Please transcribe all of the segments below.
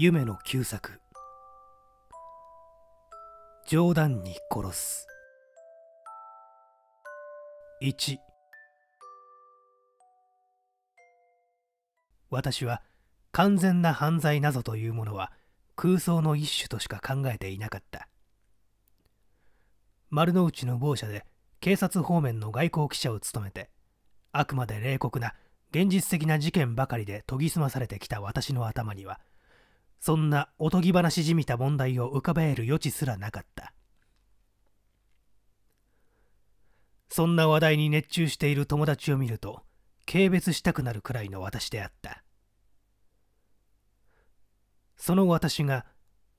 夢の旧作冗談に殺す1私は完全な犯罪なぞというものは空想の一種としか考えていなかった丸の内の某社で警察方面の外交記者を務めてあくまで冷酷な現実的な事件ばかりで研ぎ澄まされてきた私の頭にはそんなおとぎ話じみた問題を浮かべる余地すらなかったそんな話題に熱中している友達を見ると軽蔑したくなるくらいの私であったその私が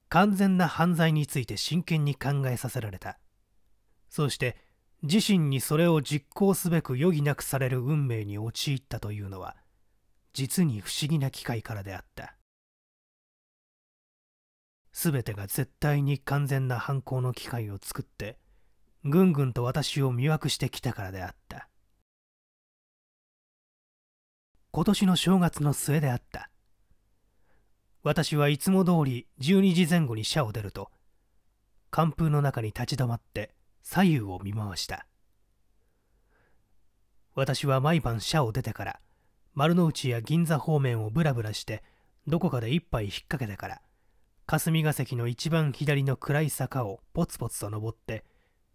完全な犯罪について真剣に考えさせられたそして自身にそれを実行すべく余儀なくされる運命に陥ったというのは実に不思議な機会からであった全てが絶対に完全な犯行の機会を作ってぐんぐんと私を魅惑してきたからであった今年の正月の末であった私はいつも通り12時前後に社を出ると寒風の中に立ち止まって左右を見回した私は毎晩社を出てから丸の内や銀座方面をぶらぶらしてどこかで一杯引っ掛けてから霞が関の一番左の暗い坂をポツポツと登って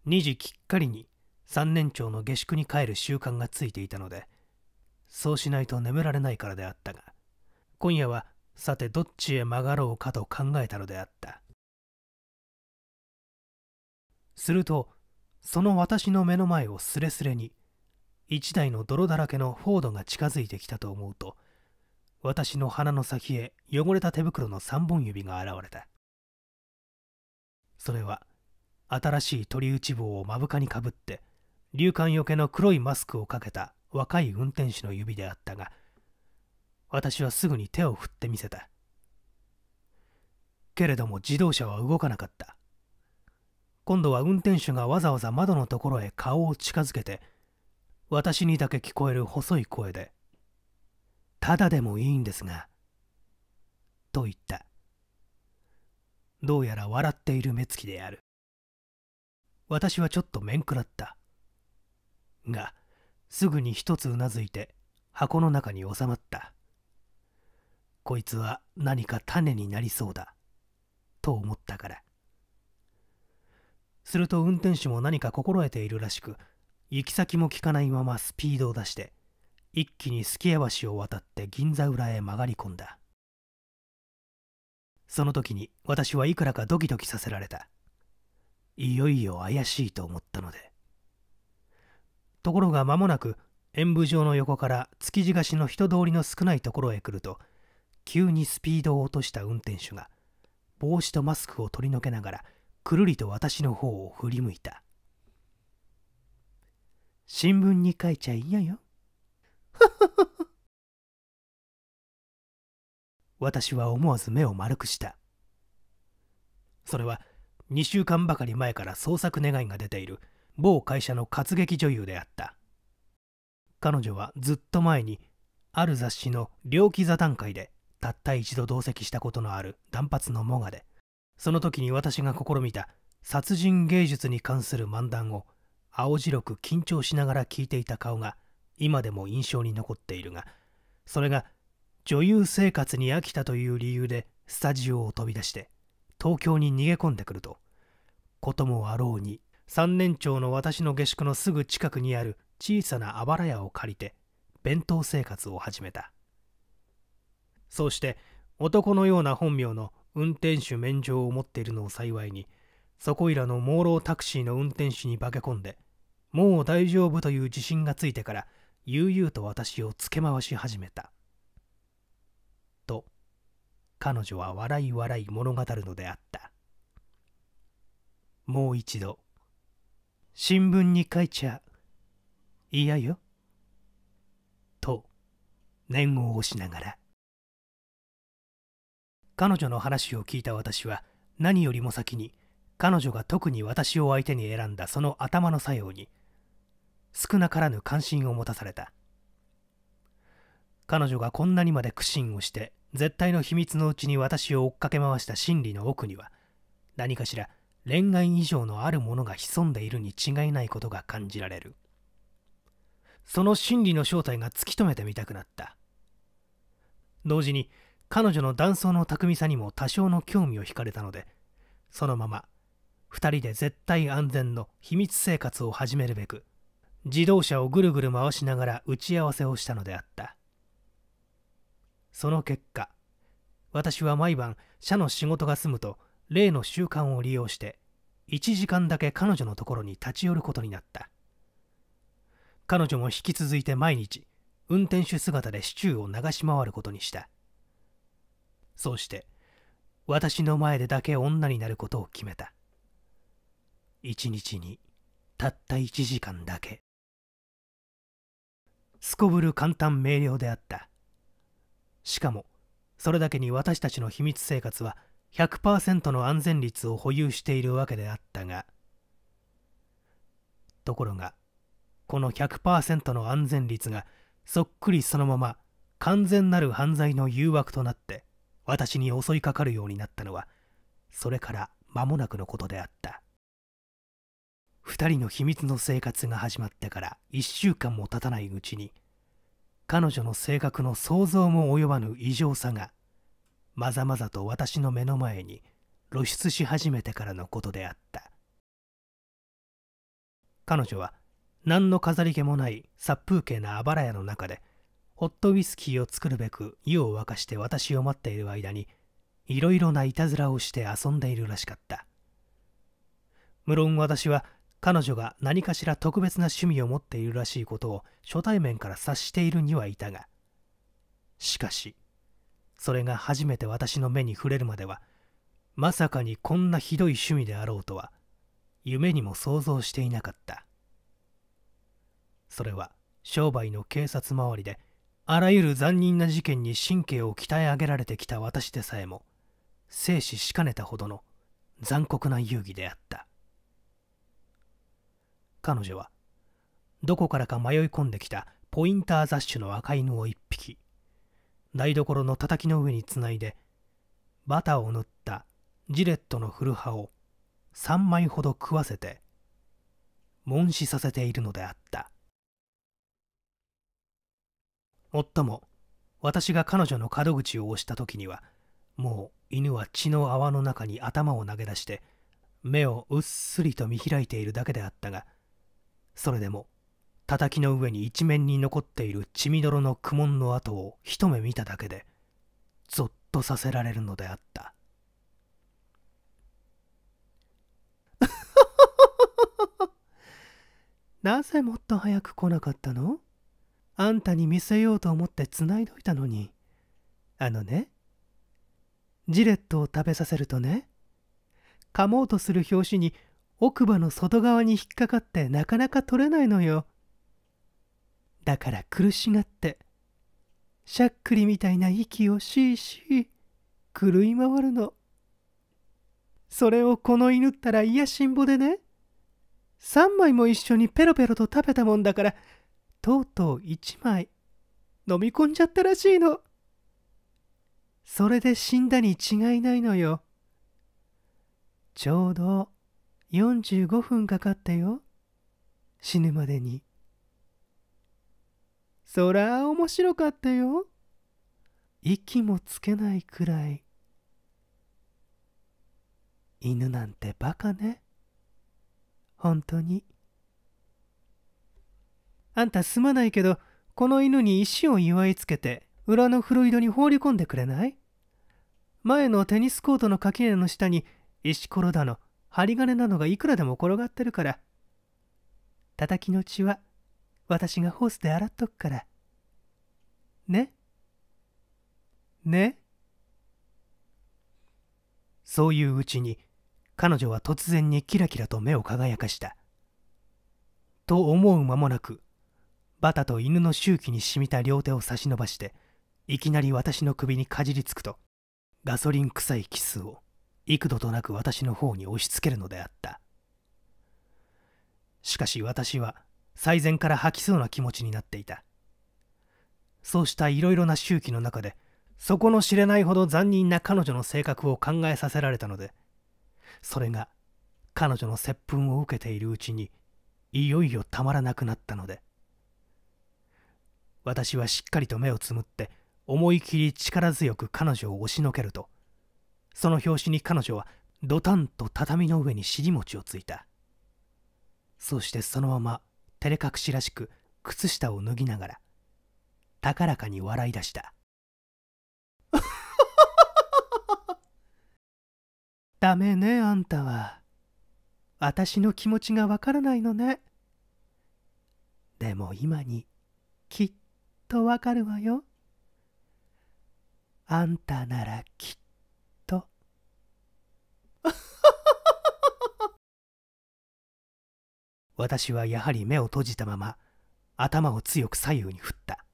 2時きっかりに三年長の下宿に帰る習慣がついていたのでそうしないと眠られないからであったが今夜はさてどっちへ曲がろうかと考えたのであったするとその私の目の前をすれすれに1台の泥だらけのフォードが近づいてきたと思うと私の鼻の先へ汚れた手袋の3本指が現れたそれは新しい鳥打ち棒を目深にかぶって流感よけの黒いマスクをかけた若い運転手の指であったが私はすぐに手を振ってみせたけれども自動車は動かなかった今度は運転手がわざわざ窓のところへ顔を近づけて私にだけ聞こえる細い声でただでもいいんですが。と言った。どうやら笑っている目つきである。私はちょっと面食らった。が、すぐに一つうなずいて箱の中に収まった。こいつは何か種になりそうだ。と思ったから。すると運転手も何か心得ているらしく、行き先も聞かないままスピードを出して、一気に数寄屋橋を渡って銀座裏へ曲がり込んだその時に私はいくらかドキドキさせられたいよいよ怪しいと思ったのでところが間もなく演舞場の横から築地菓子の人通りの少ないところへ来ると急にスピードを落とした運転手が帽子とマスクを取り除けながらくるりと私の方を振り向いた新聞に書いちゃいやよ 私は思わず目を丸くしたそれは2週間ばかり前から捜索願いが出ている某会社の活劇女優であった彼女はずっと前にある雑誌の猟奇座談会でたった一度同席したことのある断髪のモガでその時に私が試みた殺人芸術に関する漫談を青白く緊張しながら聞いていた顔が今でも印象に残っているがそれが女優生活に飽きたという理由でスタジオを飛び出して東京に逃げ込んでくるとこともあろうに3年長の私の下宿のすぐ近くにある小さなあばら屋を借りて弁当生活を始めたそうして男のような本名の運転手免状を持っているのを幸いにそこいらの朦朧タクシーの運転手に化け込んでもう大丈夫という自信がついてから悠々と私をつけ回し始めた。と、彼女は笑い笑い物語るのであった。もう一度、新聞に書いちゃ嫌よ。と、念を押しながら。彼女の話を聞いた私は何よりも先に彼女が特に私を相手に選んだその頭の作用に少なからぬ関心を持たされた彼女がこんなにまで苦心をして絶対の秘密のうちに私を追っかけ回した心理の奥には何かしら恋愛以上のあるものが潜んでいるに違いないことが感じられるその心理の正体が突き止めてみたくなった同時に彼女の断層の巧みさにも多少の興味を惹かれたのでそのまま2人で絶対安全の秘密生活を始めるべく自動車をぐるぐる回しながら打ち合わせをしたのであったその結果私は毎晩社の仕事が済むと例の習慣を利用して1時間だけ彼女のところに立ち寄ることになった彼女も引き続いて毎日運転手姿でシチューを流し回ることにしたそうして私の前でだけ女になることを決めた一日にたった1時間だけすこぶる簡単明瞭であったしかもそれだけに私たちの秘密生活は100%の安全率を保有しているわけであったがところがこの100%の安全率がそっくりそのまま完全なる犯罪の誘惑となって私に襲いかかるようになったのはそれから間もなくのことであった2人の秘密の生活が始まってから1週間も経たないうちに彼女の性格の想像も及ばぬ異常さがまざまざと私の目の前に露出し始めてからのことであった彼女は何の飾り気もない殺風景なあばら屋の中でホットウイスキーを作るべく湯を沸かして私を待っている間にいろいろないたずらをして遊んでいるらしかった無論私は彼女が何かしら特別な趣味を持っているらしいことを初対面から察しているにはいたがしかしそれが初めて私の目に触れるまではまさかにこんなひどい趣味であろうとは夢にも想像していなかったそれは商売の警察周りであらゆる残忍な事件に神経を鍛え上げられてきた私でさえも生死しかねたほどの残酷な遊戯であった彼女はどこからか迷い込んできたポインター雑種の赤犬を1匹台所のたたきの上につないでバターを塗ったジレットの古葉を3枚ほど食わせて紋死させているのであった夫も私が彼女の門口を押した時にはもう犬は血の泡の中に頭を投げ出して目をうっすりと見開いているだけであったがそれでも叩きの上に一面に残っている血みどろの苦悶の跡を一目見ただけでぞっとさせられるのであった なぜもっと早く来なかったのあんたに見せようと思ってつないどいたのにあのねジレットを食べさせるとね噛もうとする拍子に奥歯の外側に引っかかってなかなか取れないのよ。だから苦しがって、しゃっくりみたいな息をしいしい、狂い回るの。それをこの犬ったら癒しんぼでね、3枚も一緒にペロペロと食べたもんだから、とうとう1枚、飲み込んじゃったらしいの。それで死んだに違いないのよ。ちょうど、45分かかったよ。死ぬまでに。そら面白かったよ。息もつけないくらい。犬なんてバカね。本当に。あんたすまないけど、この犬に石を祝いつけて、裏のロイドに放り込んでくれない前のテニスコートの垣根の下に石ころだの針金なのがいくらでも転がってるから叩きの血は私がホースで洗っとくからねねそういううちに彼女は突然にキラキラと目を輝かしたと思う間もなくバタと犬の周期に染みた両手を差し伸ばしていきなり私の首にかじりつくとガソリン臭いキスを幾度となく私の方に押し付けるのであったしかし私は最善から吐きそうな気持ちになっていたそうしたいろいろな周期の中でそこの知れないほど残忍な彼女の性格を考えさせられたのでそれが彼女の接吻を受けているうちにいよいよたまらなくなったので私はしっかりと目をつむって思い切り力強く彼女を押しのけるとその拍子に彼女はドタンと畳の上に尻餅をついたそしてそのまま照れ隠しらしく靴下を脱ぎながら高らかに笑い出した ダメねあんたは私の気持ちがわからないのねでも今にきっとわかるわよあんたならきっと 私はやはり目を閉じたまま頭を強く左右に振った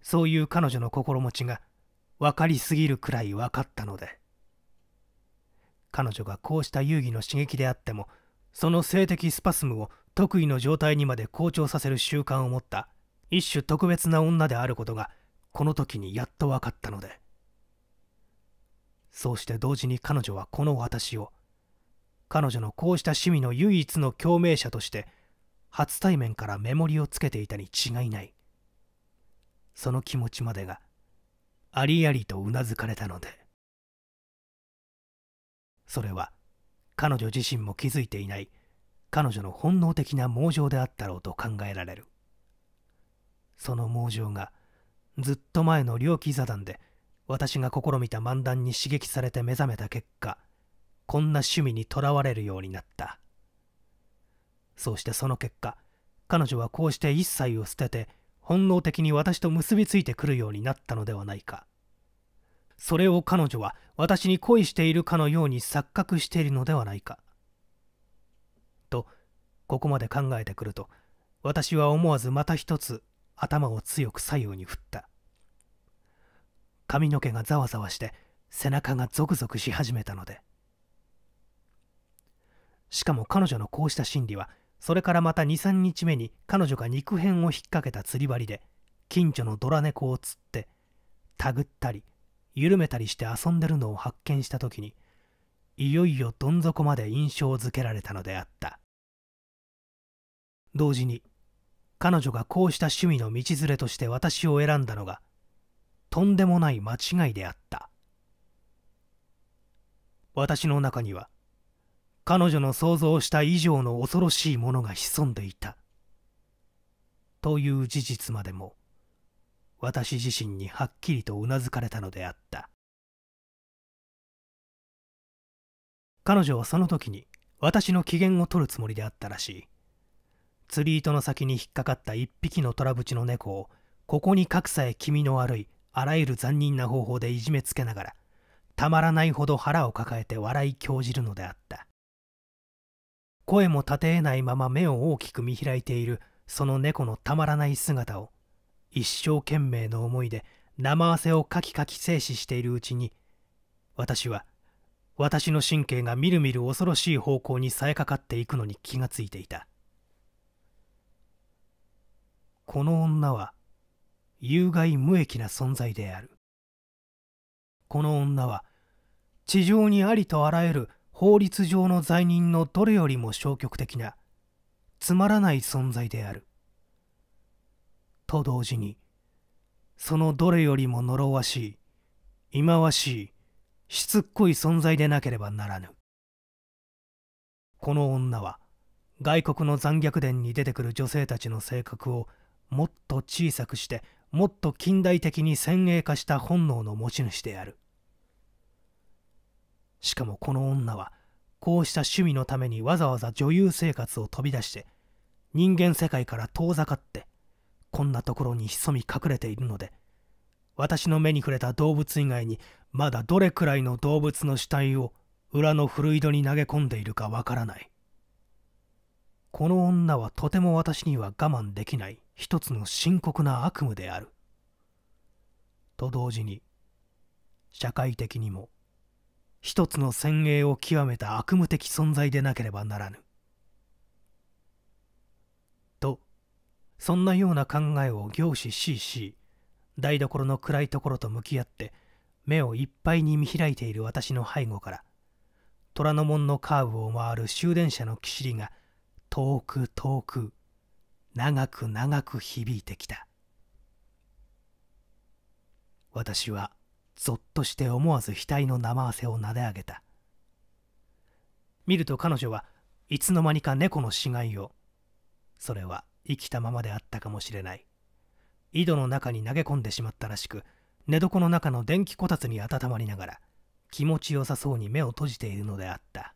そういう彼女の心持ちが分かりすぎるくらい分かったので彼女がこうした遊戯の刺激であってもその性的スパスムを得意の状態にまで好調させる習慣を持った一種特別な女であることがこの時にやっと分かったのでそうして同時に彼女はこの私を彼女のこうした趣味の唯一の共鳴者として初対面からメモリをつけていたに違いないその気持ちまでがありありとうなずかれたのでそれは彼女自身も気づいていない彼女の本能的な猛情であったろうと考えられるその猛情がずっと前の猟奇座談で私が試みた漫談に刺激されて目覚めた結果こんな趣味にとらわれるようになったそうしてその結果彼女はこうして一切を捨てて本能的に私と結びついてくるようになったのではないかそれを彼女は私に恋しているかのように錯覚しているのではないかとここまで考えてくると私は思わずまた一つ頭を強く左右に振った髪の毛がざわざわして背中がゾクゾクし始めたのでしかも彼女のこうした心理はそれからまた23日目に彼女が肉片を引っ掛けた釣り針で近所のドラ猫を釣ってたぐったり緩めたりして遊んでるのを発見した時にいよいよどん底まで印象づけられたのであった同時に彼女がこうした趣味の道連れとして私を選んだのがとんでもない間違いであった私の中には彼女の想像した以上の恐ろしいものが潜んでいたという事実までも私自身にはっきりとうなずかれたのであった彼女はその時に私の機嫌を取るつもりであったらしい釣り糸の先に引っかかった一匹の虎淵の猫をここにかくさえ気味の悪いあらゆる残忍な方法でいじめつけながらたまらないほど腹を抱えて笑い興じるのであった声も立てえないまま目を大きく見開いているその猫のたまらない姿を一生懸命の思いで生汗をかきかき静止しているうちに私は私の神経がみるみる恐ろしい方向にさえかかっていくのに気がついていたこの女は有害無益な存在であるこの女は地上にありとあらゆる法律上の罪人のどれよりも消極的なつまらない存在であると同時にそのどれよりも呪わしい忌まわしいしつっこい存在でなければならぬこの女は外国の残虐伝に出てくる女性たちの性格をもっと小さくしてもっと近代的に先鋭化した本能の持ち主であるしかもこの女はこうした趣味のためにわざわざ女優生活を飛び出して人間世界から遠ざかってこんなところに潜み隠れているので私の目に触れた動物以外にまだどれくらいの動物の死体を裏の古井戸に投げ込んでいるかわからないこの女はとても私には我慢できない一つの深刻な悪夢であると同時に社会的にも一つの先鋭を極めた悪夢的存在でなければならぬとそんなような考えを凝視しし台所の暗いところと向き合って目をいっぱいに見開いている私の背後から虎ノ門のカーブを回る終電車のきしりが遠く遠く長く長く響いてきた私はぞっとして思わず額の生汗をなで上げた見ると彼女はいつの間にか猫の死骸をそれは生きたままであったかもしれない井戸の中に投げ込んでしまったらしく寝床の中の電気こたつに温まりながら気持ちよさそうに目を閉じているのであった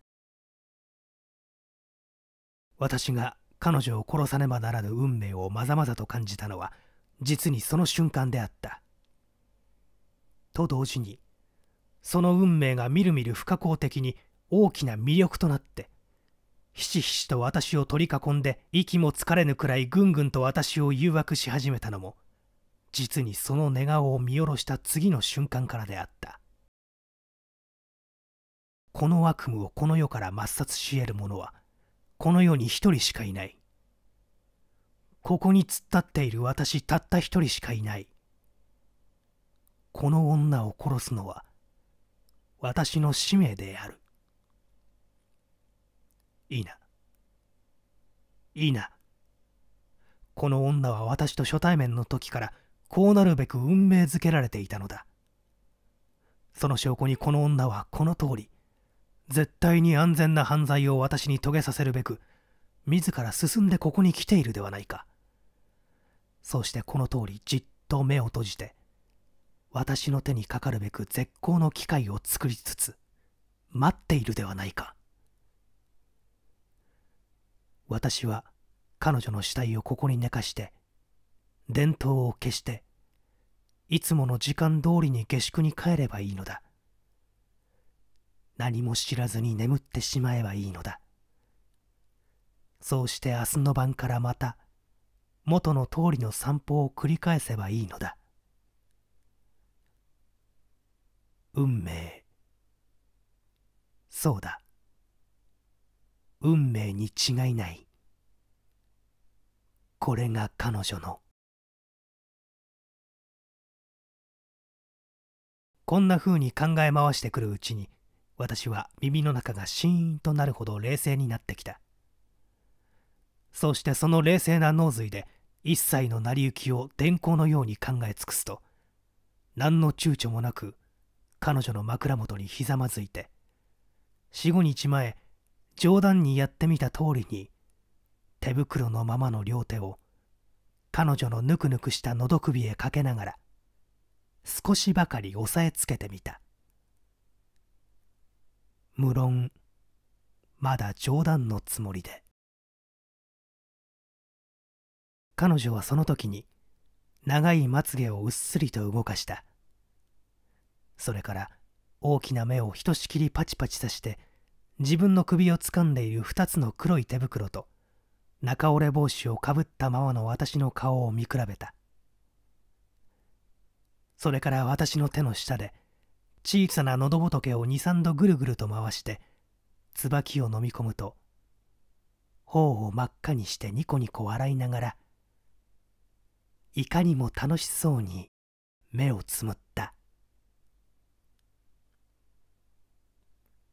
私が彼女を殺さねばならぬ運命をまざまざと感じたのは実にその瞬間であったと同時にその運命がみるみる不可抗的に大きな魅力となってひしひしと私を取り囲んで息も疲れぬくらいぐんぐんと私を誘惑し始めたのも実にその寝顔を見下ろした次の瞬間からであったこの悪夢をこの世から抹殺し得る者はこの世に一人しかいない。ここに突っ立っている私たった一人しかいない。この女を殺すのは私の使命である。いいな。いいな。この女は私と初対面の時からこうなるべく運命づけられていたのだ。その証拠にこの女はこの通り、絶対に安全な犯罪を私に遂げさせるべく自ら進んでここに来ているではないかそうしてこの通りじっと目を閉じて私の手にかかるべく絶好の機会を作りつつ待っているではないか私は彼女の死体をここに寝かして電灯を消していつもの時間通りに下宿に帰ればいいのだ何も知らずに眠ってしまえばいいのだそうして明日の晩からまた元の通りの散歩を繰り返せばいいのだ運命そうだ運命に違いないこれが彼女のこんなふうに考え回してくるうちに私は耳の中がシーンとなるほど冷静になってきたそうしてその冷静な脳髄で一切の成り行きを電光のように考え尽くすと何の躊躇もなく彼女の枕元にひざまずいて45日前冗談にやってみた通りに手袋のままの両手を彼女のぬくぬくした喉首へかけながら少しばかり押さえつけてみた無論まだ冗談のつもりで彼女はその時に長いまつげをうっすりと動かしたそれから大きな目をひとしきりパチパチさして自分の首をつかんでいる二つの黒い手袋と中折れ帽子をかぶったままの私の顔を見比べたそれから私の手の下で小さな喉仏を23度ぐるぐると回して椿を飲み込むと頬を真っ赤にしてニコニコ笑いながらいかにも楽しそうに目をつむった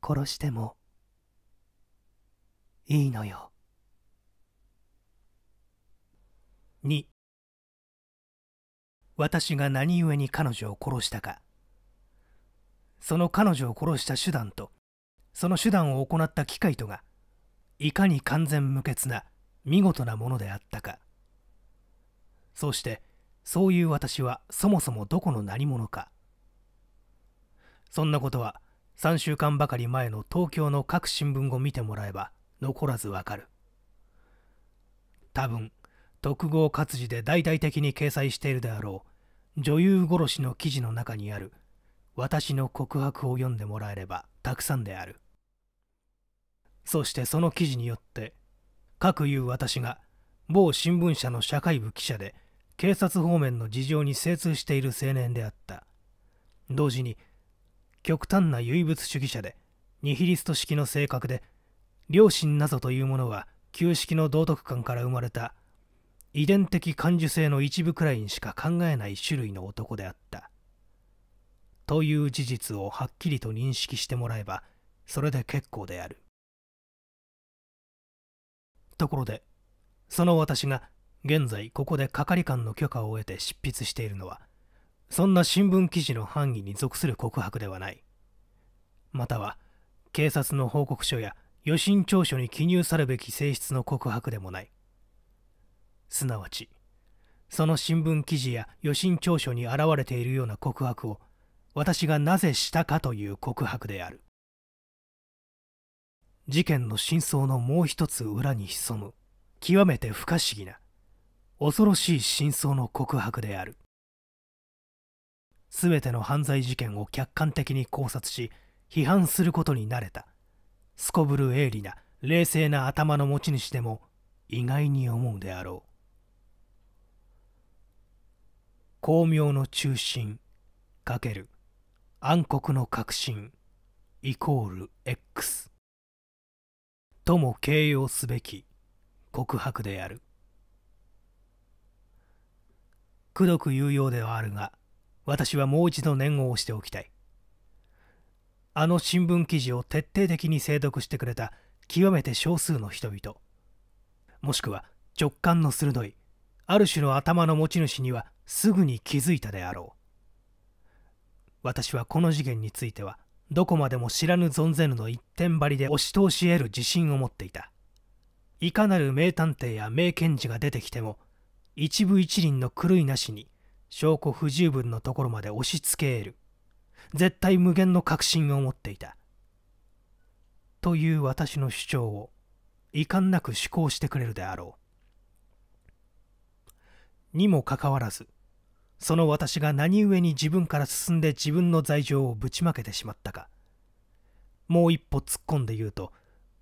殺してもいいのよ2私が何故に彼女を殺したかその彼女を殺した手段とその手段を行った機械とがいかに完全無欠な見事なものであったかそうしてそういう私はそもそもどこの何者かそんなことは3週間ばかり前の東京の各新聞を見てもらえば残らずわかる多分特号活字で大々的に掲載しているであろう女優殺しの記事の中にある私の告白を読んでもらえればたくさんであるそしてその記事によってかくいう私が某新聞社の社会部記者で警察方面の事情に精通している青年であった同時に極端な唯物主義者でニヒリスト式の性格で良心などというものは旧式の道徳観から生まれた遺伝的感受性の一部くらいにしか考えない種類の男であったという事実をはっきりと認識してもらえばそれで結構であるところでその私が現在ここで係官の許可を得て執筆しているのはそんな新聞記事の範囲に属する告白ではないまたは警察の報告書や予診調書に記入さるべき性質の告白でもないすなわちその新聞記事や予診調書に現れているような告白を私がなぜしたかという告白である事件の真相のもう一つ裏に潜む極めて不可思議な恐ろしい真相の告白である全ての犯罪事件を客観的に考察し批判することになれたすこぶる鋭利な冷静な頭の持ち主でも意外に思うであろう巧妙の中心かける暗黒の核心イコール X とも形容すべき告白であるくどく言うようではあるが私はもう一度念を押しておきたいあの新聞記事を徹底的に精読してくれた極めて少数の人々もしくは直感の鋭いある種の頭の持ち主にはすぐに気づいたであろう私はこの事件についてはどこまでも知らぬ存ぜぬの一点張りで押し通し得る自信を持っていたいかなる名探偵や名検事が出てきても一部一輪の狂いなしに証拠不十分のところまで押し付け得る絶対無限の確信を持っていたという私の主張を遺憾なく思考してくれるであろうにもかかわらずその私が何故に自分から進んで自分の罪状をぶちまけてしまったかもう一歩突っ込んで言うと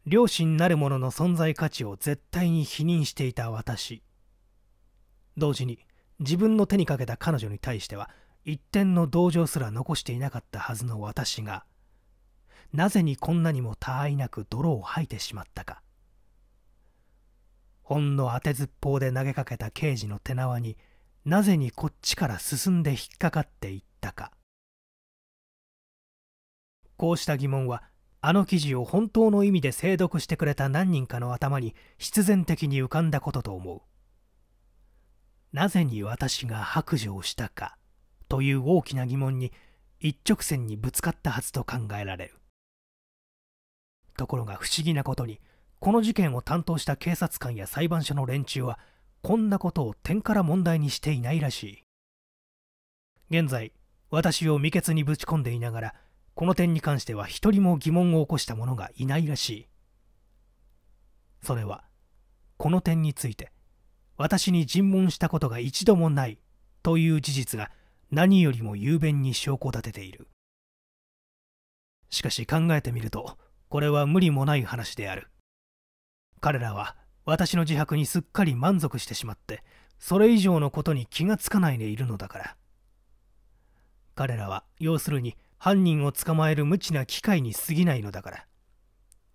両親なる者の存在価値を絶対に否認していた私同時に自分の手にかけた彼女に対しては一点の同情すら残していなかったはずの私がなぜにこんなにも他愛なく泥を吐いてしまったかほんの当てずっぽうで投げかけた刑事の手縄になぜにこっちから進んで引っかかっていったかこうした疑問はあの記事を本当の意味で精読してくれた何人かの頭に必然的に浮かんだことと思うなぜに私が白状したかという大きな疑問に一直線にぶつかったはずと考えられるところが不思議なことにこの事件を担当した警察官や裁判所の連中はこんなことを点から問題にしていないらしい現在私を未決にぶち込んでいながらこの点に関しては一人も疑問を起こした者がいないらしいそれはこの点について私に尋問したことが一度もないという事実が何よりも雄弁に証拠立てているしかし考えてみるとこれは無理もない話である彼らは私の自白にすっかり満足してしまってそれ以上のことに気がつかないでいるのだから彼らは要するに犯人を捕まえる無知な機会に過ぎないのだから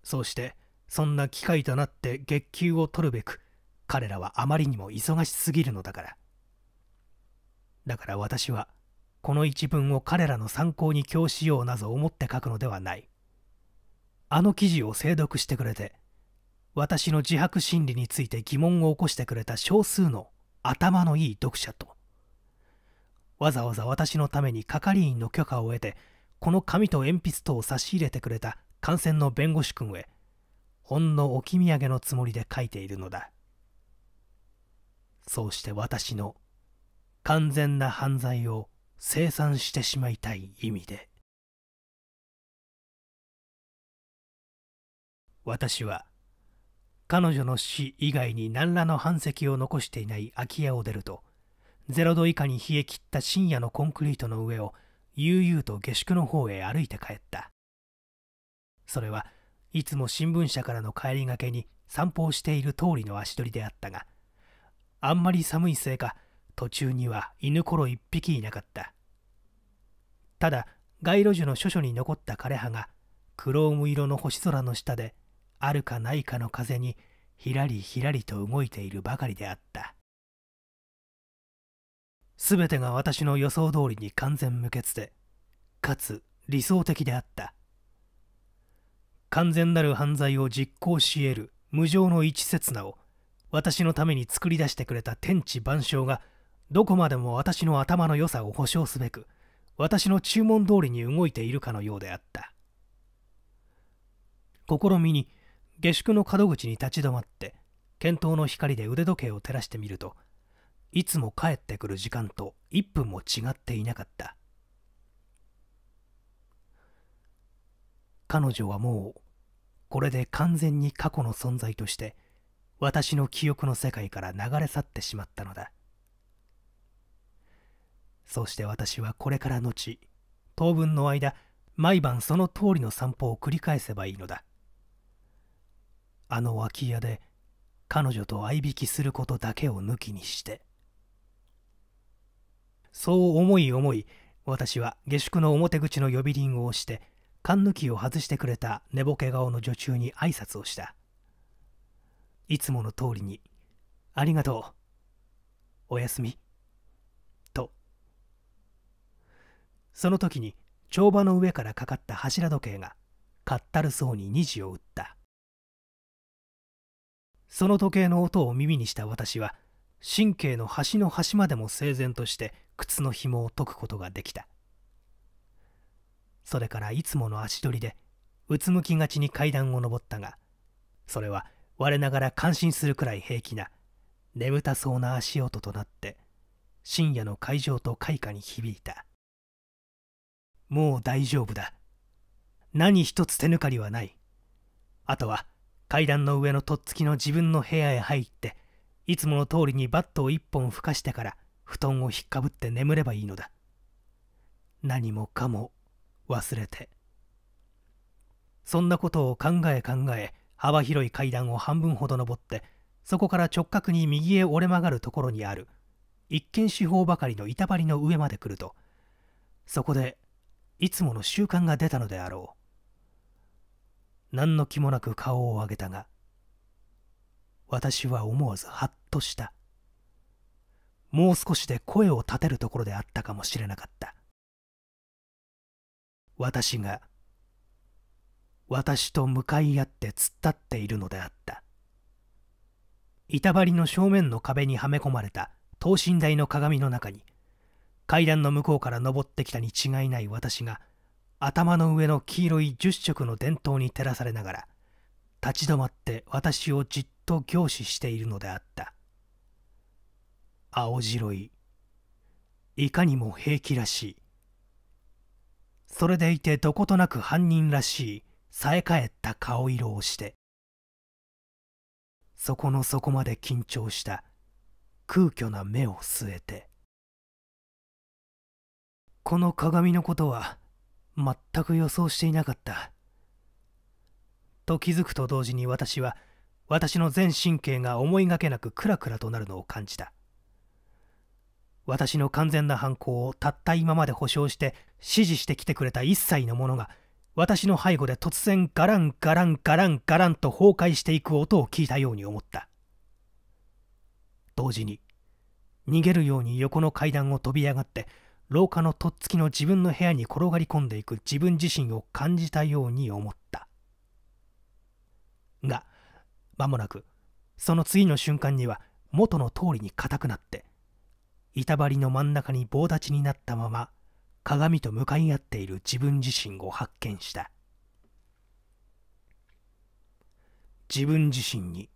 そうしてそんな機会となって月給を取るべく彼らはあまりにも忙しすぎるのだからだから私はこの一文を彼らの参考に供しようなぞ思って書くのではないあの記事を精読してくれて私の自白心理について疑問を起こしてくれた少数の頭のいい読者とわざわざ私のために係員の許可を得てこの紙と鉛筆とを差し入れてくれた感染の弁護士君へほんの置き土産のつもりで書いているのだそうして私の完全な犯罪を清算してしまいたい意味で私は彼女の死以外に何らの反石を残していない空き家を出ると0度以下に冷え切った深夜のコンクリートの上を悠々と下宿の方へ歩いて帰ったそれはいつも新聞社からの帰りがけに散歩をしている通りの足取りであったがあんまり寒いせいか途中には犬ころ一匹いなかったただ街路樹の諸書に残った枯葉がクローム色の星空の下であるかないかの風にひらりひらりと動いているばかりであった全てが私の予想通りに完全無欠でかつ理想的であった完全なる犯罪を実行し得る無情の一刹那を私のために作り出してくれた天地万象がどこまでも私の頭の良さを保証すべく私の注文通りに動いているかのようであった試みに下宿の角口に立ち止まって見当の光で腕時計を照らしてみるといつも帰ってくる時間と1分も違っていなかった彼女はもうこれで完全に過去の存在として私の記憶の世界から流れ去ってしまったのだそして私はこれから後当分の間毎晩その通りの散歩を繰り返せばいいのだあの脇屋で彼女と相引きすることだけを抜きにしてそう思い思い私は下宿の表口の呼び鈴を押して缶抜きを外してくれた寝ぼけ顔の女中に挨拶をしたいつもの通りに「ありがとうおやすみ」とその時に帳場の上からかかった柱時計がかったるそうに虹を打ったその時計の音を耳にした私は神経の端の端までも整然として靴の紐を解くことができたそれからいつもの足取りでうつむきがちに階段を上ったがそれは我ながら感心するくらい平気な眠たそうな足音となって深夜の会場と開花に響いたもう大丈夫だ何一つ手抜かりはないあとは階段の上のとっつきの自分の部屋へ入っていつもの通りにバットを一本ふかしてから布団をひっかぶって眠ればいいのだ何もかも忘れてそんなことを考え考え幅広い階段を半分ほど登ってそこから直角に右へ折れ曲がるところにある一見四方ばかりの板張りの上まで来るとそこでいつもの習慣が出たのであろう何の気もなく顔を上げたが私は思わずハッとしたもう少しで声を立てるところであったかもしれなかった私が私と向かい合って突っ立っているのであった板張りの正面の壁にはめ込まれた等身大の鏡の中に階段の向こうから登ってきたに違いない私が頭の上の黄色い10色の伝統に照らされながら立ち止まって私をじっと凝視しているのであった青白いいかにも平気らしいそれでいてどことなく犯人らしいさえ返った顔色をしてそこの底まで緊張した空虚な目を据えてこの鏡のことは全く予想していなかったと気づくと同時に私は私の全神経が思いがけなくクラクラとなるのを感じた私の完全な犯行をたった今まで保証して指示してきてくれた一切のものが私の背後で突然ガランガランガランガランと崩壊していく音を聞いたように思った同時に逃げるように横の階段を飛び上がって廊下のとっつきの自分の部屋に転がり込んでいく自分自身を感じたように思ったが間もなくその次の瞬間には元の通りに硬くなって板張りの真ん中に棒立ちになったまま鏡と向かい合っている自分自身を発見した自分自身に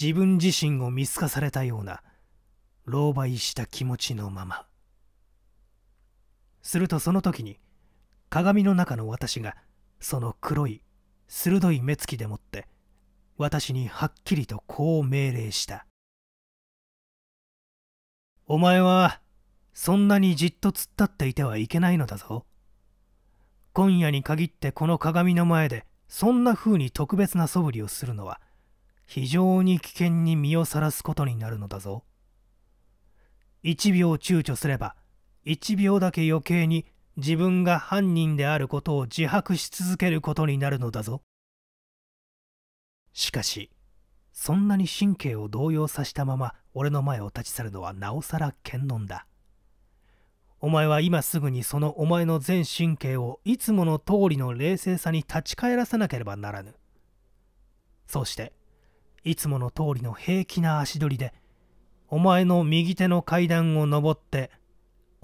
自分自身を見透かされたような狼狽した気持ちのままするとその時に鏡の中の私がその黒い鋭い目つきでもって私にはっきりとこう命令した「お前はそんなにじっと突っ立っていてはいけないのだぞ」今夜に限ってこの鏡の前でそんな風に特別な素振りをするのは非常に危険に身をさらすことになるのだぞ。1秒躊躇すれば1秒だけ余計に自分が犯人であることを自白し続けることになるのだぞしかしそんなに神経を動揺させたまま俺の前を立ち去るのはなおさら剣論だお前は今すぐにそのお前の全神経をいつもの通りの冷静さに立ち返らさなければならぬそうしていつもの通りの平気な足取りでお前の右手の階段を上って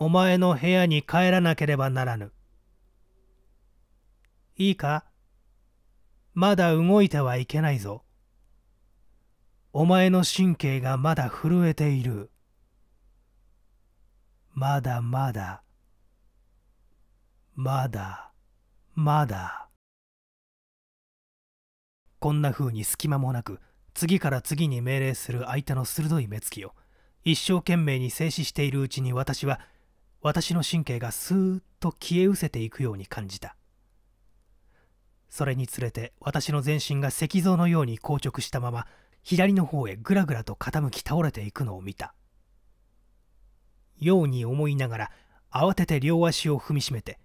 お前の部屋に帰らなければならぬ。いいかまだ動いてはいけないぞ。お前の神経がまだ震えている。まだまだ。まだまだ。こんな風に隙間もなく、次から次に命令する相手の鋭い目つきを、一生懸命に静止しているうちに私は私の神経がスーッと消え失せていくように感じたそれにつれて私の全身が石像のように硬直したまま左の方へぐらぐらと傾き倒れていくのを見たように思いながら慌てて両足を踏みしめて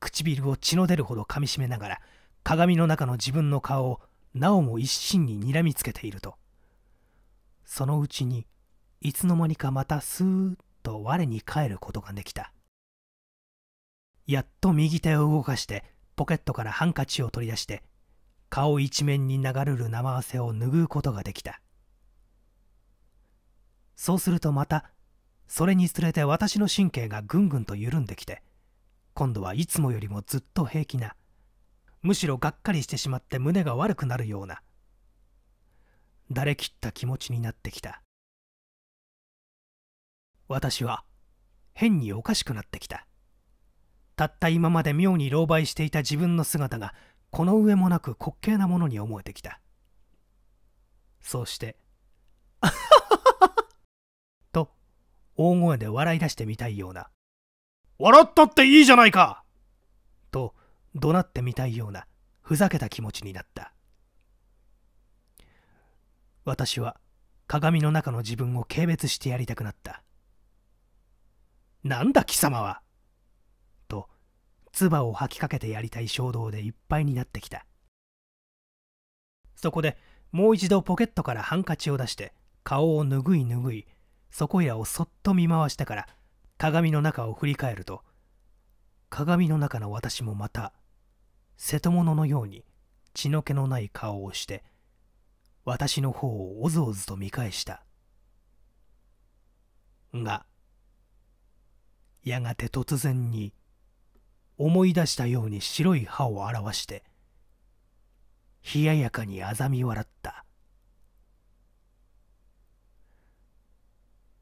唇を血の出るほど噛みしめながら鏡の中の自分の顔をなおも一心ににらみつけているとそのうちにいつの間にかまたスーッと我に返ることができたやっと右手を動かしてポケットからハンカチを取り出して顔一面に流れる生汗を拭うことができたそうするとまたそれにつれて私の神経がぐんぐんと緩んできて今度はいつもよりもずっと平気なむしろがっかりしてしまって胸が悪くなるようなだれきった気持ちになってきた私は変におかしくなってきたたった今まで妙に狼狽していた自分の姿がこの上もなく滑稽なものに思えてきたそうして「と大声で笑い出してみたいような「笑ったっていいじゃないか!」と怒鳴ってみたいようなふざけた気持ちになった私は鏡の中の自分を軽蔑してやりたくなったなんだ貴様はと唾を吐きかけてやりたい衝動でいっぱいになってきたそこでもう一度ポケットからハンカチを出して顔を拭い拭いそこらをそっと見回したから鏡の中を振り返ると鏡の中の私もまた瀬戸物のように血の気のない顔をして私の方をおぞおぞと見返したがやがて突然に思い出したように白い歯を表して冷ややかにあざみ笑った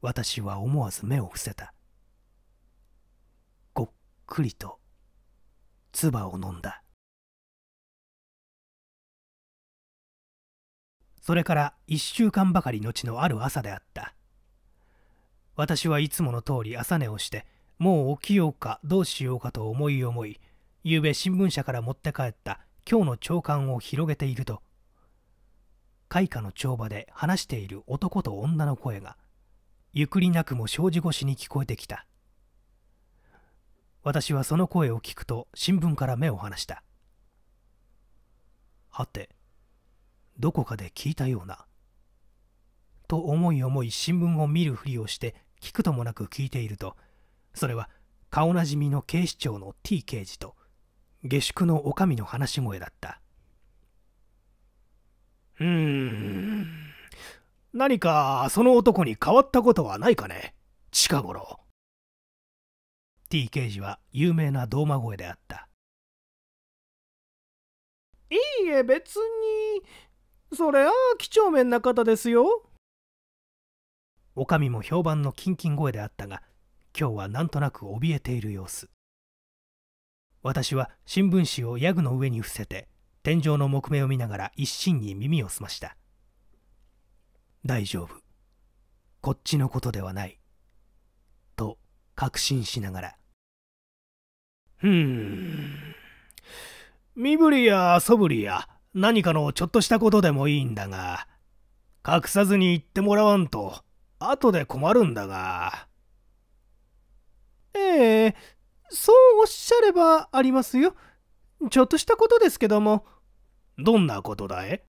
私は思わず目を伏せたごっくりと唾を飲んだそれから1週間ばかり後のある朝であった私はいつもの通り朝寝をしてもう起きようかどうしようかと思い思い、夕べ新聞社から持って帰った今日の朝刊を広げていると、開花の帳場で話している男と女の声が、ゆくりなくも障子越しに聞こえてきた。私はその声を聞くと新聞から目を離した。はて、どこかで聞いたような。と思い思い新聞を見るふりをして聞くともなく聞いていると、それは顔なじみの警視庁の T 刑事と下宿の女将の話し声だったうーん何かその男に変わったことはないかね近頃 T 刑事は有名な堂間声であったいいえ別にそれは几帳面な方ですよ女将も評判のキンキン声であったが今日はなんとなく怯えている様子私は新聞紙をヤグの上に伏せて天井の木目を見ながら一心に耳を澄ました大丈夫こっちのことではないと確信しながらふん身振りや素振りや何かのちょっとしたことでもいいんだが隠さずに言ってもらわんと後で困るんだがええ、そうおっしゃればありますよ。ちょっとしたことですけども。どんなことだい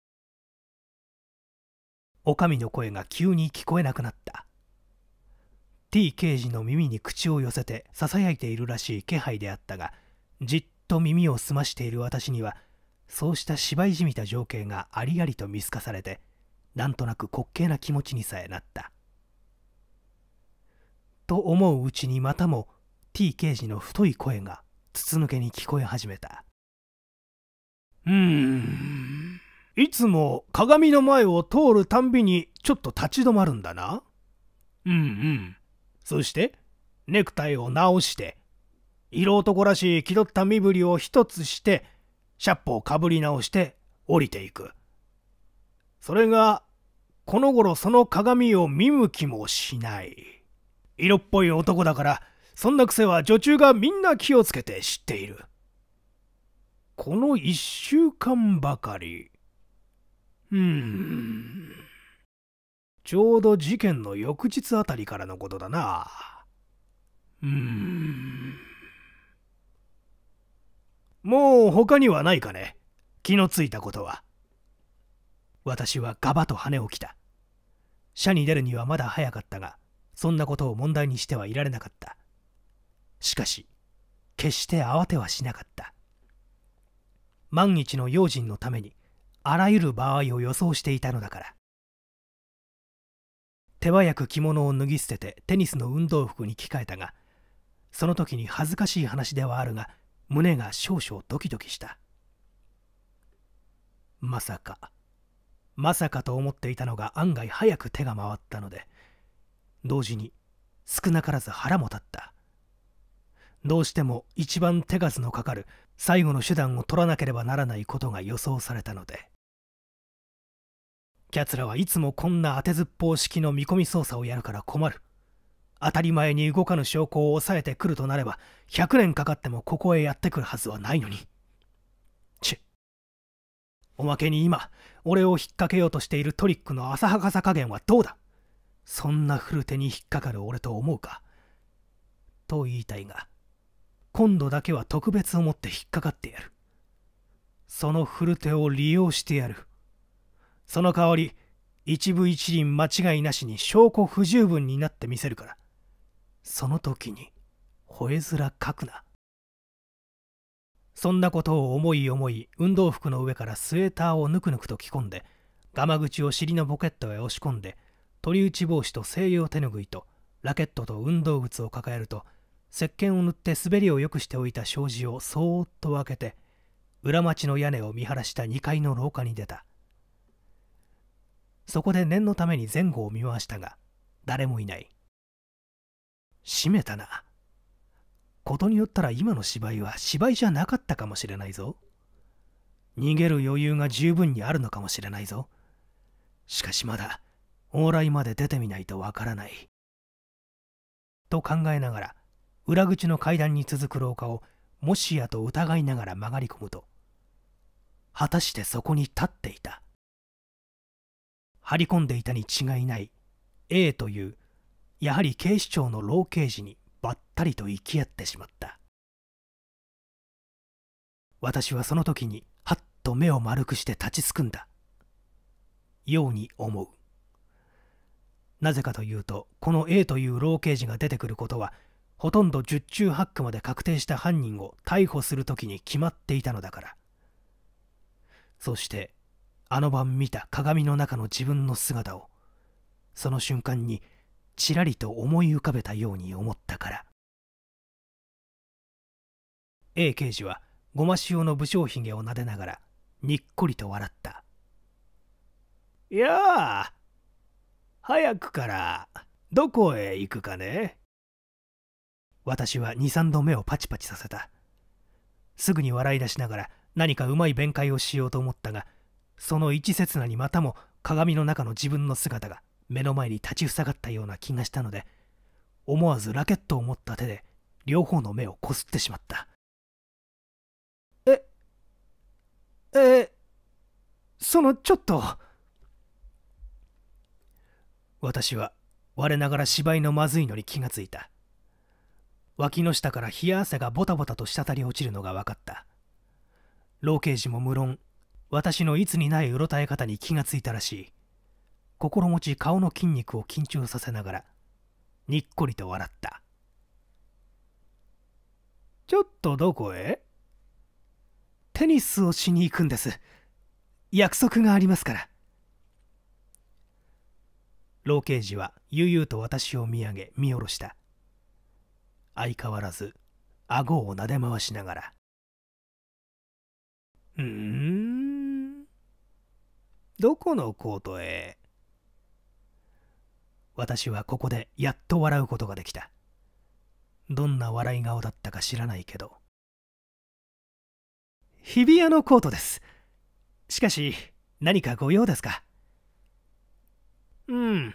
おかみの声が急に聞こえなくなった。T 刑事の耳に口を寄せてささやいているらしい気配であったが、じっと耳を澄ましている私には、そうした芝居じみた情景がありありと見透かされて、なんとなく滑稽な気持ちにさえなった。と思ううちにまたも T 刑事の太い声が筒抜けに聞こえ始めたうーんいつも鏡の前を通るたんびにちょっと立ち止まるんだなうんうんそしてネクタイを直して色男らしい気取った身振りを一つしてシャッポをかぶり直して降りていくそれがこの頃その鏡を見向きもしない。色っぽい男だからそんな癖は女中がみんな気をつけて知っているこの1週間ばかりうんちょうど事件の翌日あたりからのことだなうんもう他にはないかね気のついたことは私はガバと羽を着た社に出るにはまだ早かったがそんなことを問題にしてはいられなかったしかし決して慌てはしなかった万一の用心のためにあらゆる場合を予想していたのだから手早く着物を脱ぎ捨ててテニスの運動服に着替えたがその時に恥ずかしい話ではあるが胸が少々ドキドキしたまさかまさかと思っていたのが案外早く手が回ったので同時に少なからず腹も立ったどうしても一番手数のかかる最後の手段を取らなければならないことが予想されたのでキャツラはいつもこんな当てずっぽう式の見込み操作をやるから困る当たり前に動かぬ証拠を抑えてくるとなれば100年かかってもここへやってくるはずはないのにチッおまけに今俺を引っ掛けようとしているトリックの浅はかさ加減はどうだそんな古手に引っかかる俺と思うかと言いたいが今度だけは特別をもって引っかかってやるその古手を利用してやるその代わり一部一輪間違いなしに証拠不十分になってみせるからその時に吠え面書くなそんなことを思い思い運動服の上からスウェーターをぬくぬくと着込んでガマ口を尻のポケットへ押し込んで鳥打ち帽子と西洋手ぬぐいとラケットと運動靴を抱えると石鹸を塗って滑りを良くしておいた障子をそーっと開けて裏町の屋根を見晴らした2階の廊下に出たそこで念のために前後を見回したが誰もいない閉めたなことによったら今の芝居は芝居じゃなかったかもしれないぞ逃げる余裕が十分にあるのかもしれないぞしかしまだ往来まで出てみないとわからない。と考えながら裏口の階段に続く廊下をもしやと疑いながら曲がり込むと果たしてそこに立っていた張り込んでいたに違いない A というやはり警視庁の老刑事にばったりと行き合ってしまった私はその時にはっと目を丸くして立ちすくんだように思うなぜかというとこの A というロー刑事が出てくることはほとんど十中八九まで確定した犯人を逮捕する時に決まっていたのだからそしてあの晩見た鏡の中の自分の姿をその瞬間にちらりと思い浮かべたように思ったから A 刑事はごま塩の武将ひげをなでながらにっこりと笑った「やあ早くからどこへ行くかね私は23度目をパチパチさせたすぐに笑い出しながら何かうまい弁解をしようと思ったがその一刹那にまたも鏡の中の自分の姿が目の前に立ちふさがったような気がしたので思わずラケットを持った手で両方の目をこすってしまったええそのちょっと。私は我ながら芝居のまずいのに気がついた脇の下から冷や汗がボタボタと滴り落ちるのが分かった老刑事も無論私のいつにないうろたえ方に気がついたらしい心持ち顔の筋肉を緊張させながらにっこりと笑ったちょっとどこへテニスをしに行くんです約束がありますから老刑事は悠々と私を見上げ見下ろした相変わらず顎を撫で回しながら「うんどこのコートへ?」私はここでやっと笑うことができたどんな笑い顔だったか知らないけど日比谷のコートですしかし何かご用ですかうん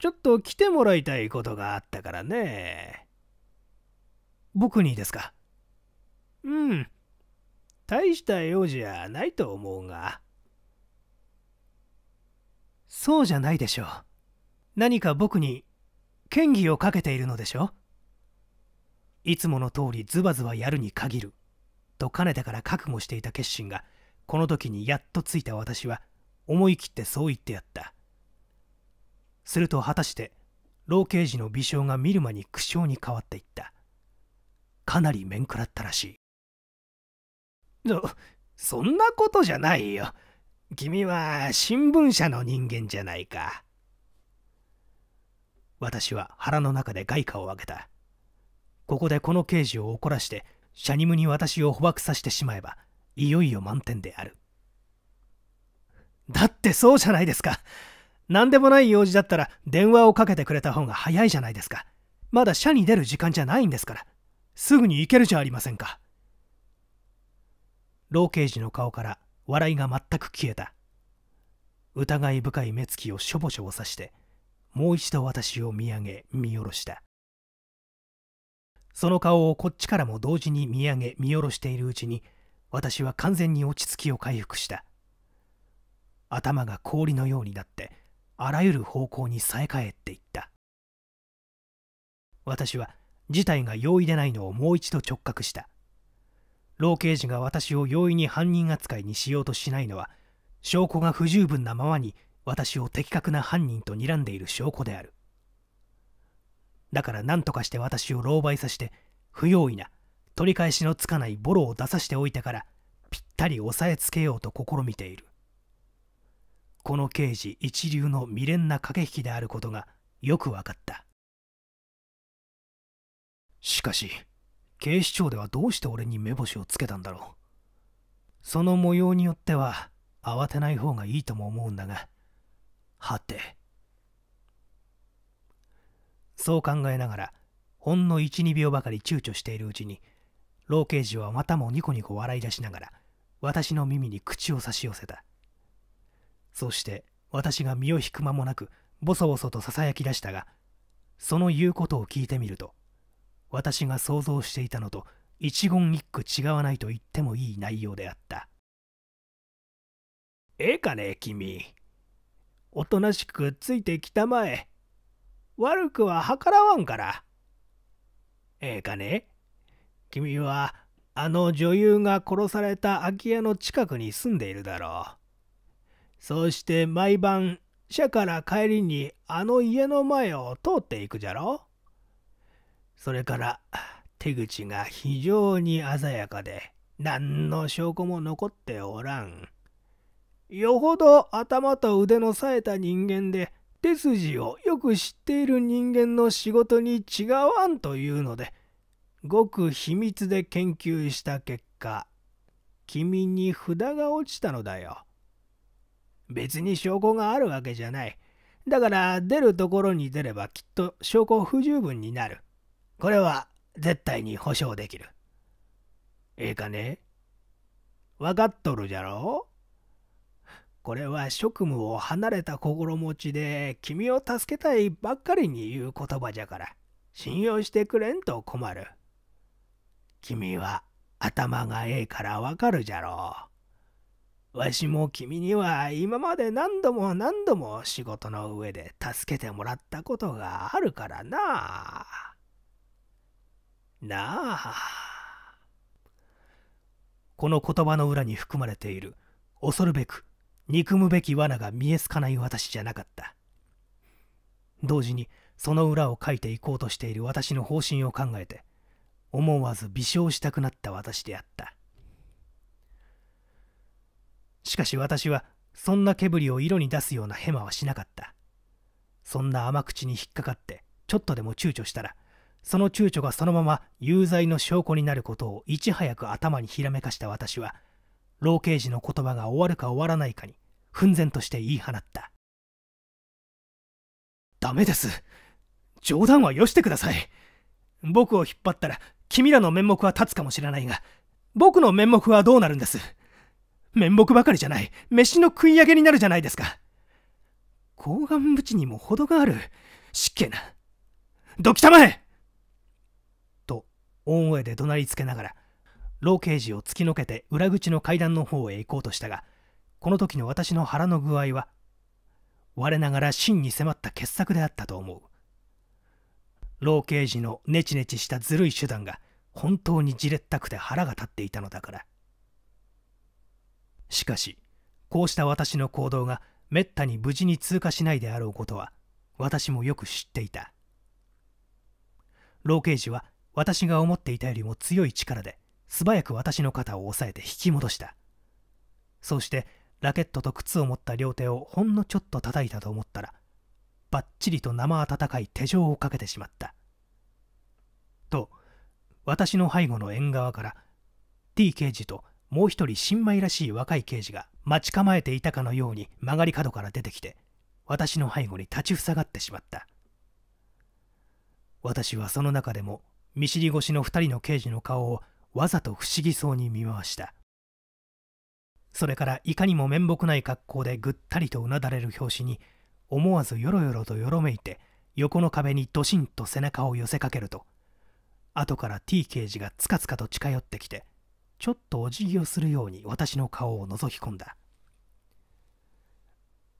ちょっと来てもらいたいことがあったからね。僕にですかうん。大した用じゃないと思うが。そうじゃないでしょう。何か僕に、嫌疑をかけているのでしょういつもの通りズバズバやるに限る。とかねてから覚悟していた決心が、この時にやっとついた私は、思い切ってそう言ってやった。すると果たして老刑事の微笑が見る間に苦笑に変わっていったかなり面食らったらしいそそんなことじゃないよ君は新聞社の人間じゃないか私は腹の中で外貨をあげたここでこの刑事を怒らしてシャニムに私を捕獲させてしまえばいよいよ満点であるだってそうじゃないですか何でもない用事だったら電話をかけてくれた方が早いじゃないですか。まだ社に出る時間じゃないんですから。すぐに行けるじゃありませんか。老刑事の顔から笑いが全く消えた。疑い深い目つきをしょぼしょぼさして、もう一度私を見上げ見下ろした。その顔をこっちからも同時に見上げ見下ろしているうちに私は完全に落ち着きを回復した頭が氷のようになってあらゆる方向にさええっていった私は事態が容易でないのをもう一度直覚した老刑事が私を容易に犯人扱いにしようとしないのは証拠が不十分なままに私を的確な犯人と睨んでいる証拠であるだから何とかして私を狼狽させて不用意な取り返しのつかないボロを出させておいたからぴったり押さえつけようと試みているこの刑事一流の未練な駆け引きであることがよく分かったしかし警視庁ではどうして俺に目星をつけたんだろうその模様によっては慌てない方がいいとも思うんだがはてそう考えながらほんの12秒ばかり躊躇しているうちに老刑事はまたもニコニコ笑い出しながら私の耳に口を差し寄せたそして私が身を引く間もなくボソボソとささやき出したがその言うことを聞いてみると私が想像していたのと一言一句違わないと言ってもいい内容であったええかね君おとなしくついてきたまえ悪くは計らわんからええかね君はあの女優が殺された空き家の近くに住んでいるだろうそうして毎晩社から帰りにあの家の前を通っていくじゃろそれから手口が非常に鮮やかで何の証拠も残っておらんよほど頭と腕の冴えた人間で手筋をよく知っている人間の仕事に違わんというのでごく秘密で研究した結果君に札が落ちたのだよ。別に証拠があるわけじゃない。だから出るところに出ればきっと証拠不十分になる。これは絶対に保証できる。ええかね分かっとるじゃろこれは職務を離れた心持ちで君を助けたいばっかりに言う言葉じゃから信用してくれんと困る。君は頭がええからわかるじゃろう。わしも君には今まで何度も何度も仕事の上で助けてもらったことがあるからな。なあ。この言葉の裏に含まれている恐るべく憎むべき罠が見え透かない私じゃなかった。同時にその裏を書いていこうとしている私の方針を考えて思わず微笑したくなった私であった。しかし私はそんな毛りを色に出すようなヘマはしなかったそんな甘口に引っかかってちょっとでも躊躇したらその躊躇がそのまま有罪の証拠になることをいち早く頭にひらめかした私は老刑事の言葉が終わるか終わらないかに奮然として言い放ったダメです冗談はよしてください僕を引っ張ったら君らの面目は立つかもしれないが僕の面目はどうなるんです面目ばかりじゃない飯の食い上げになるじゃないですか後半淵にも程がある失敬などきたまえと大声で怒鳴りつけながら老刑事を突きのけて裏口の階段の方へ行こうとしたがこの時の私の腹の具合は我ながら真に迫った傑作であったと思う老刑事のネチネチしたずるい手段が本当にじれったくて腹が立っていたのだからしかしこうした私の行動がめったに無事に通過しないであろうことは私もよく知っていた老刑事は私が思っていたよりも強い力で素早く私の肩を押さえて引き戻したそうしてラケットと靴を持った両手をほんのちょっと叩いたと思ったらばっちりと生温かい手錠をかけてしまったと私の背後の縁側から T 刑事ともう一人新米らしい若い刑事が待ち構えていたかのように曲がり角から出てきて私の背後に立ちふさがってしまった私はその中でも見知り越しの2人の刑事の顔をわざと不思議そうに見回したそれからいかにも面目ない格好でぐったりとうなだれる拍子に思わずよろよろとよろめいて横の壁にドシンと背中を寄せかけると後から T 刑事がつかつかと近寄ってきてちょっとお辞儀をするように私の顔を覗き込んだ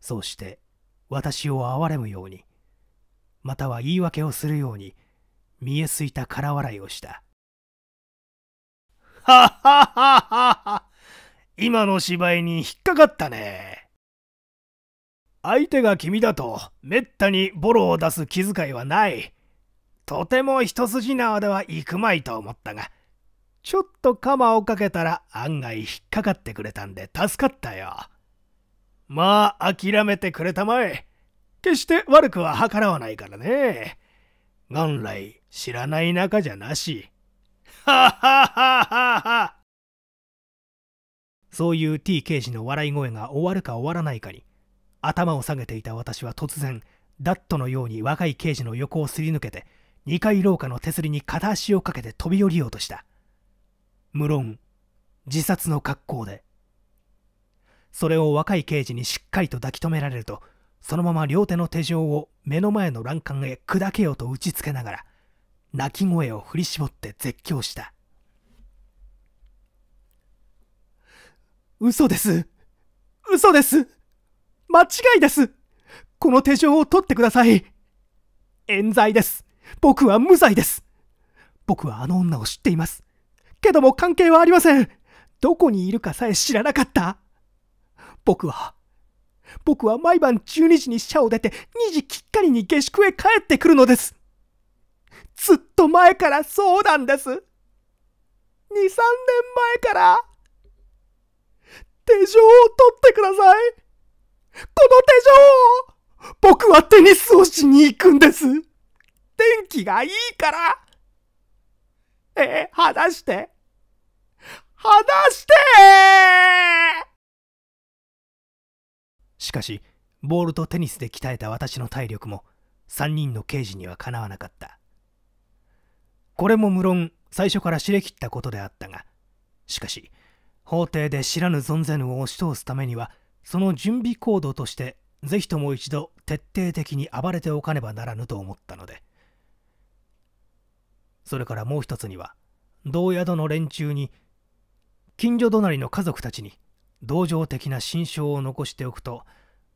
そうして私を憐れむようにまたは言い訳をするように見えすいた空笑いをしたはっははは今の芝居に引っかかったね相手が君だとめったにボロを出す気遣いはないとても一筋縄ではいくまいと思ったがちょっと鎌をかけたら案外引っかかってくれたんで助かったよ。まあ諦めてくれたまえ。決して悪くは計らわないからね。元来知らない仲じゃなし。はははははそういう T 刑事の笑い声が終わるか終わらないかに、頭を下げていた私は突然、ダットのように若い刑事の横をすり抜けて、2階廊下の手すりに片足をかけて飛び降りようとした。無論自殺の格好でそれを若い刑事にしっかりと抱き留められるとそのまま両手の手錠を目の前の欄干へ砕けようと打ちつけながら泣き声を振り絞って絶叫した嘘です嘘です間違いですこの手錠を取ってください冤罪です僕は無罪です僕はあの女を知っていますけども関係はありません。どこにいるかさえ知らなかった。僕は、僕は毎晩12時に社を出て2時きっかりに下宿へ帰ってくるのです。ずっと前からそうなんです。2、3年前から。手錠を取ってください。この手錠を僕はテニスをしに行くんです。天気がいいから。えー、話して話してしかし、ボールとテニスで鍛えた私の体力も、3人の刑事にはかなわなかった。これも無論、最初から知れきったことであったが、しかし、法廷で知らぬ存ぜぬを押し通すためには、その準備行動として、ぜひとも一度徹底的に暴れておかねばならぬと思ったので。それからもう一つには同宿の連中に近所隣の家族たちに同情的な心象を残しておくと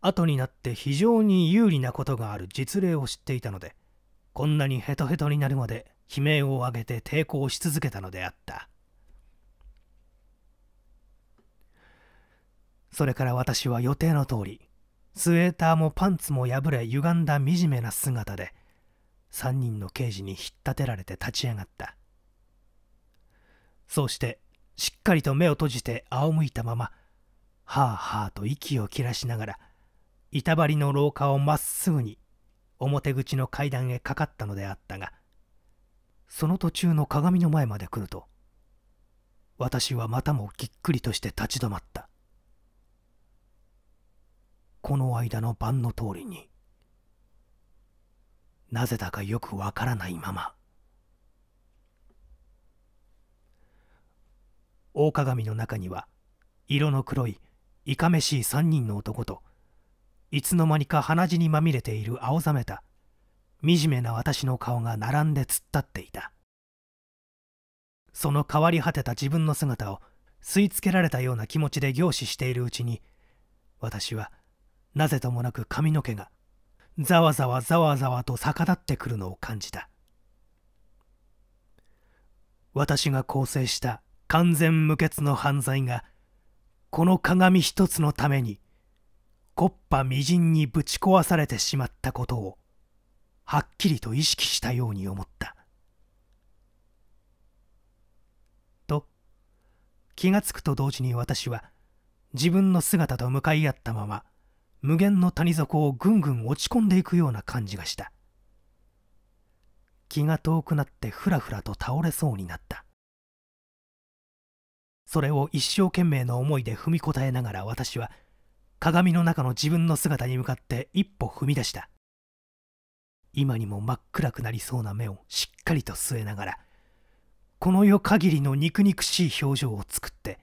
後になって非常に有利なことがある実例を知っていたのでこんなにヘトヘトになるまで悲鳴を上げて抵抗し続けたのであったそれから私は予定の通りスウェーターもパンツも破れ歪んだ惨めな姿で3人の刑事に引っ立てられて立ち上がったそうしてしっかりと目を閉じて仰向いたままはあはあと息を切らしながら板張りの廊下をまっすぐに表口の階段へかかったのであったがその途中の鏡の前まで来ると私はまたもぎっくりとして立ち止まったこの間の晩の通りになぜだかよくわからないまま大鏡の中には色の黒いいかめしい3人の男といつの間にか鼻血にまみれている青ざめた惨めな私の顔が並んで突っ立っていたその変わり果てた自分の姿を吸い付けられたような気持ちで凝視しているうちに私はなぜともなく髪の毛がざわざわざわざわと逆立ってくるのを感じた私が構成した完全無欠の犯罪がこの鏡一つのために木っ端みじんにぶち壊されてしまったことをはっきりと意識したように思ったと気がつくと同時に私は自分の姿と向かい合ったまま無限の谷底をぐんぐん落ち込んでいくような感じがした気が遠くなってふらふらと倒れそうになったそれを一生懸命の思いで踏みこたえながら私は鏡の中の自分の姿に向かって一歩踏み出した今にも真っ暗くなりそうな目をしっかりと据えながらこの世限りの肉々しい表情を作って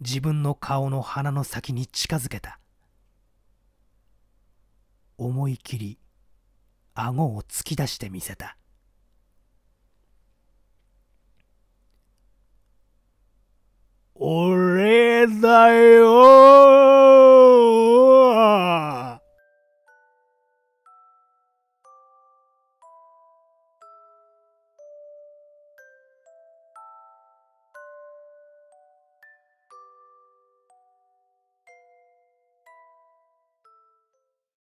自分の顔の鼻の先に近づけた思い切り顎を突き出してみせた「俺だよ